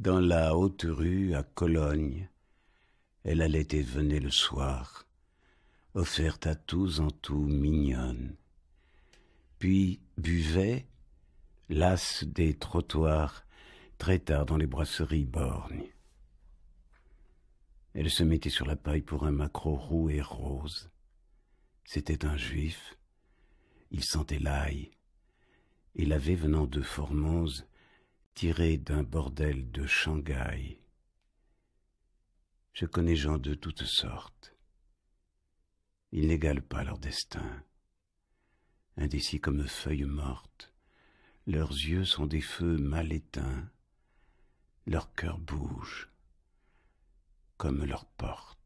dans la haute rue à Cologne. Elle allait et venait le soir, offerte à tous en tout mignonne. Puis buvait, lasse des trottoirs, très tard dans les brasseries borgnes. Elle se mettait sur la paille pour un macro roux et rose. C'était un juif. Il sentait l'ail. Et l'avait venant de Formose, tiré d'un bordel de Shanghai. Je connais gens de toutes sortes. Ils n'égalent pas leur destin. Indécis comme feuilles mortes, leurs yeux sont des feux mal éteints, leur cœur bouge comme leur porte.